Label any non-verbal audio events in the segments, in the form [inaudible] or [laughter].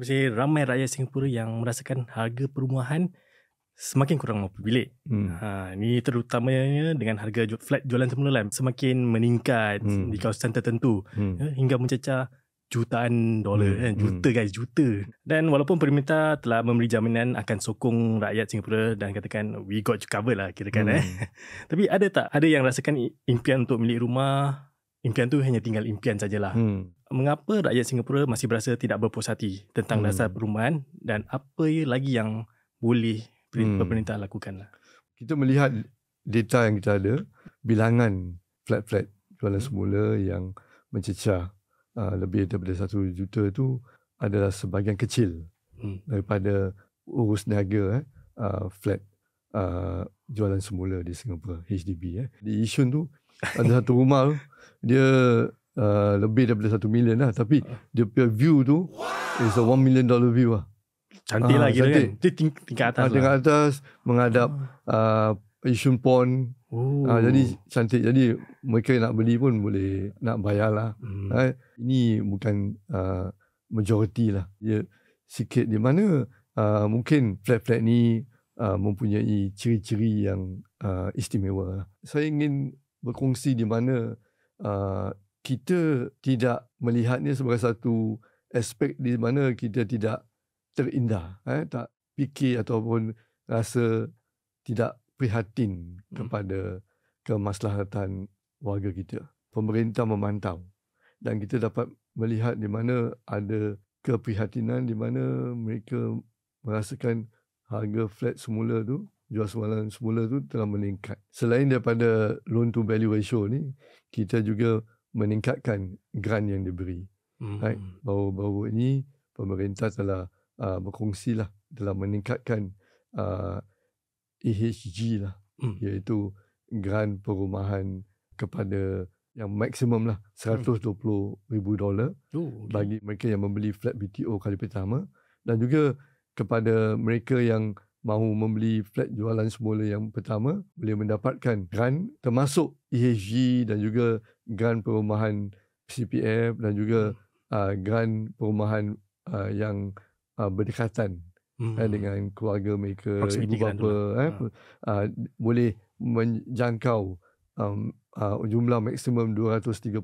Maksudnya ramai rakyat Singapura yang merasakan harga perumahan semakin kurang mampu bilik. Hmm. Ha, ini terutamanya dengan harga flat jualan semula lah, semakin meningkat hmm. di kawasan tertentu hmm. ya, hingga mencecah jutaan dolar. Hmm. Eh, juta hmm. guys, juta. Dan walaupun pemerintah telah memberi jaminan akan sokong rakyat Singapura dan katakan we got you cover lah kira kan. Hmm. Eh. [laughs] Tapi ada tak? Ada yang rasakan impian untuk milik rumah, impian tu hanya tinggal impian sajalah. Hmm mengapa rakyat Singapura masih berasa tidak berpuas hati tentang hmm. dasar perumahan dan apa lagi yang boleh hmm. pemerintah lakukan? Lah? Kita melihat data yang kita ada, bilangan flat-flat jualan hmm. semula yang mencecah uh, lebih daripada satu juta itu adalah sebahagian kecil hmm. daripada urus niaga eh, uh, flat uh, jualan semula di Singapura, HDB. Eh. Di Isun tu ada satu rumah tu, dia uh, lebih daripada satu million lah. Tapi uh. dia punya view tu wow. is a one million dollar view lah. Cantik uh, lah kira kan. Dia ting- tingkat atas uh, lah. Tingkat atas, menghadap uh, Asian Pond. Oh. Uh, jadi cantik. Jadi mereka nak beli pun boleh nak bayar lah. Hmm. Uh, ini bukan uh, majority lah. Dia sikit di mana uh, mungkin flat-flat ni uh, mempunyai ciri-ciri yang uh, istimewa. Lah. Saya ingin berkongsi di mana uh, kita tidak melihatnya sebagai satu aspek di mana kita tidak terindah, eh, tak fikir ataupun rasa tidak prihatin hmm. kepada kemaslahatan warga kita. Pemerintah memantau dan kita dapat melihat di mana ada keprihatinan di mana mereka merasakan harga flat semula tu jual semula semula tu telah meningkat. Selain daripada loan to value ratio ni, kita juga meningkatkan grant yang diberi. Mm-hmm. Right? Baru-baru ini pemerintah telah uh, lah dalam meningkatkan uh, EHG lah mm. iaitu grant perumahan kepada yang maksimum lah hmm. seratus dua puluh ribu dolar oh, bagi mereka yang membeli flat BTO kali pertama dan juga kepada mereka yang mahu membeli flat jualan semula yang pertama boleh mendapatkan grant termasuk EHG dan juga grant perumahan CPF dan juga hmm. uh, grant perumahan uh, yang uh, berdekatan eh, hmm. eh, dengan keluarga mereka Proximity ibu bapa eh, ha. uh, boleh menjangkau um, uh, jumlah maksimum 230,000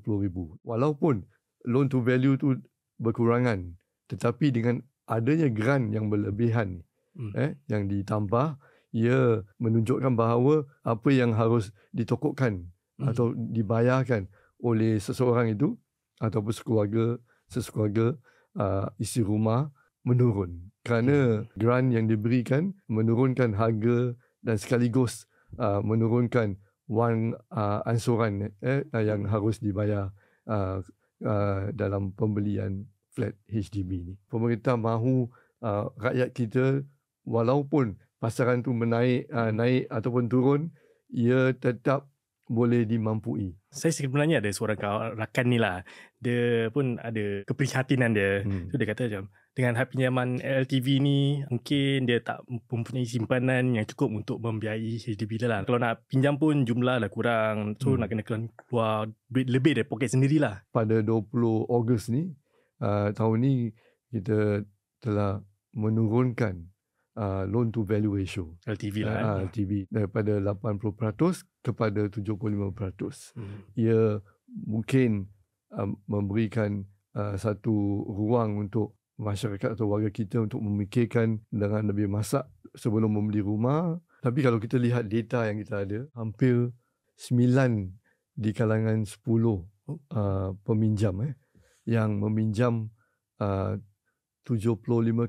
walaupun loan to value tu berkurangan tetapi dengan adanya grant yang berlebihan ni hmm. eh, yang ditambah ia menunjukkan bahawa apa yang harus ditokokkan hmm. atau dibayarkan oleh seseorang itu ataupun sekeluarga sekeluarga uh, ah, isi rumah menurun kerana hmm. grant yang diberikan menurunkan harga dan sekaligus uh, menurunkan wang uh, ah, ansuran eh, yang hmm. harus dibayar uh, uh, dalam pembelian flat HDB ini. Pemerintah mahu uh, rakyat kita walaupun pasaran itu menaik uh, naik ataupun turun ia tetap boleh dimampui. Saya sebenarnya ada seorang rakan ni lah. Dia pun ada keprihatinan dia. Hmm. So dia kata macam dengan had pinjaman LTV ni mungkin dia tak mempunyai simpanan yang cukup untuk membiayai HDB dia lah. Kalau nak pinjam pun jumlah dah kurang. So hmm. nak kena keluar duit lebih dari poket sendirilah. Pada 20 Ogos ni uh, tahun ni kita telah menurunkan uh, loan to value ratio LTV lah uh, eh. uh LTV daripada 80% kepada 75% hmm. ia mungkin um, memberikan uh, satu ruang untuk masyarakat atau warga kita untuk memikirkan dengan lebih masak sebelum membeli rumah tapi kalau kita lihat data yang kita ada hampir 9 di kalangan 10 uh, peminjam eh yang meminjam uh, 75%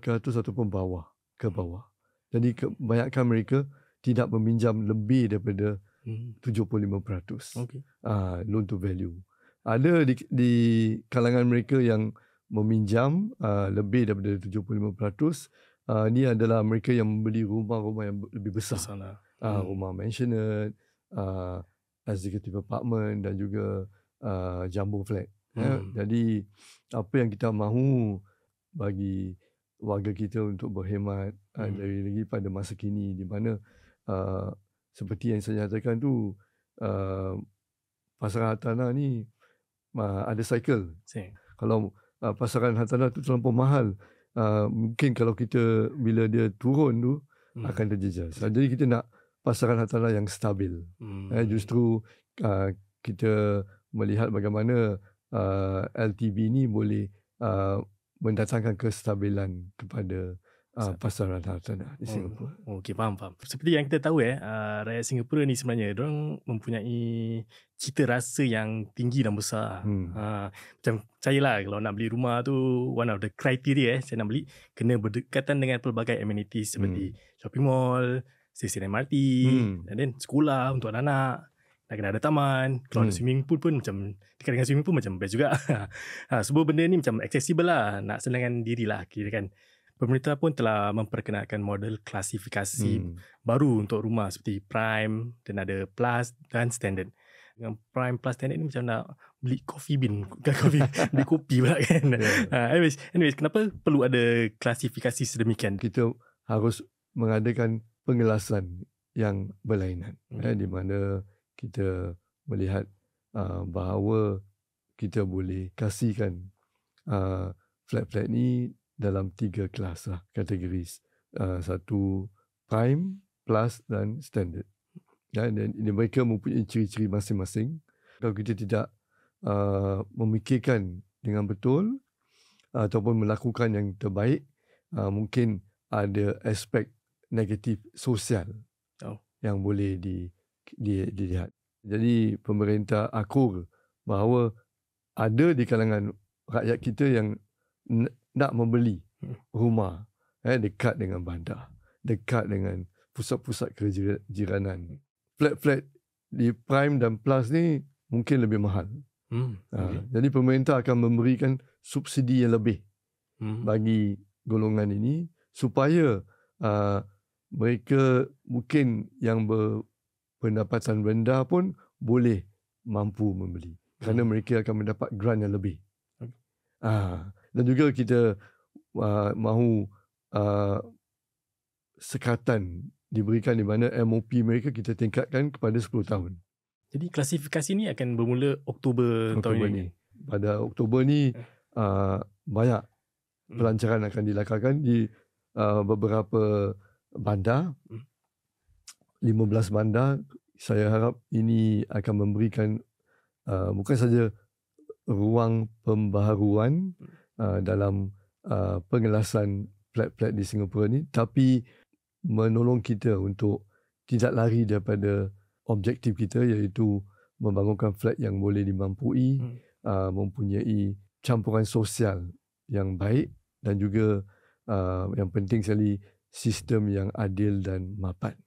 ke atas ataupun bawah ke bawah. Jadi kebanyakan mereka tidak meminjam lebih daripada hmm. 75% okay. uh, loan to value. Ada di, di kalangan mereka yang meminjam uh, lebih daripada 75%, uh, ini adalah mereka yang membeli rumah-rumah yang lebih besar. Lah. Ah, hmm. Uh, rumah mansionet, uh, ah, executive apartment dan juga uh, jumbo flat. Ya. Hmm. Ya? Jadi apa yang kita mahu bagi warga kita untuk berhemat ah, hmm. dari lagi pada masa kini di mana uh, seperti yang saya nyatakan tu uh, pasaran hartanah ni uh, ada cycle. Si. Kalau uh, pasaran hartanah tu terlalu mahal, uh, mungkin kalau kita bila dia turun tu hmm. akan terjejas. Jadi kita nak pasaran hartanah yang stabil. Eh, hmm. Uh, justru uh, kita melihat bagaimana uh, LTB ni boleh uh, mendatangkan kestabilan kepada uh, pasaran hartanah di oh, Singapura. Hmm. Okey, faham, faham. Seperti yang kita tahu eh, uh, rakyat Singapura ni sebenarnya orang mempunyai cita rasa yang tinggi dan besar. Hmm. Uh, macam saya lah kalau nak beli rumah tu one of the criteria eh saya nak beli kena berdekatan dengan pelbagai amenities seperti hmm. shopping mall, stesen MRT, hmm. and then sekolah untuk anak-anak nak kena ada taman, kalau hmm. ada swimming pool pun macam dekat dengan swimming pool macam best juga. [laughs] ha, semua benda ni macam accessible lah, nak senangkan diri lah kira kan. Pemerintah pun telah memperkenalkan model klasifikasi hmm. baru untuk rumah seperti prime, dan ada plus dan standard. Dengan prime plus standard ni macam nak beli kopi bin, [laughs] bukan kopi, [laughs] beli kopi pula kan. Yeah. Ha, anyways, anyways, kenapa perlu ada klasifikasi sedemikian? Kita harus mengadakan pengelasan yang berlainan. Hmm. Eh, di mana kita melihat uh, bahawa kita boleh kasihkan uh, flat-flat ni dalam tiga kelas lah, kategori. Uh, satu prime, plus dan standard. Dan yeah, mereka mempunyai ciri-ciri masing-masing. Kalau kita tidak uh, memikirkan dengan betul uh, ataupun melakukan yang terbaik, uh, mungkin ada aspek negatif sosial oh. yang boleh di dilihat. Jadi pemerintah akur bahawa ada di kalangan rakyat kita yang nak membeli hmm. rumah eh, dekat dengan bandar, dekat dengan pusat-pusat kejiranan. Hmm. Flat-flat di prime dan plus ni mungkin lebih mahal. Hmm, okay. ha, jadi pemerintah akan memberikan subsidi yang lebih hmm. bagi golongan ini supaya uh, mereka mungkin yang ber, pendapatan rendah pun boleh mampu membeli kerana hmm. mereka akan mendapat grant yang lebih. Ah dan juga kita uh, mahu uh, sekatan diberikan di mana MOP mereka kita tingkatkan kepada 10 tahun. Jadi klasifikasi ini akan bermula Oktober, Oktober tahun ini. Pada Oktober ni uh, banyak hmm. pelancaran akan dilakukan di uh, beberapa bandar. Hmm. 15 bandar saya harap ini akan memberikan uh, bukan saja ruang pembaharuan hmm. uh, dalam uh, pengelasan flat-flat di Singapura ini, tapi menolong kita untuk tidak lari daripada objektif kita iaitu membangunkan flat yang boleh dimampui hmm. uh, mempunyai campuran sosial yang baik dan juga uh, yang penting sekali sistem yang adil dan mapan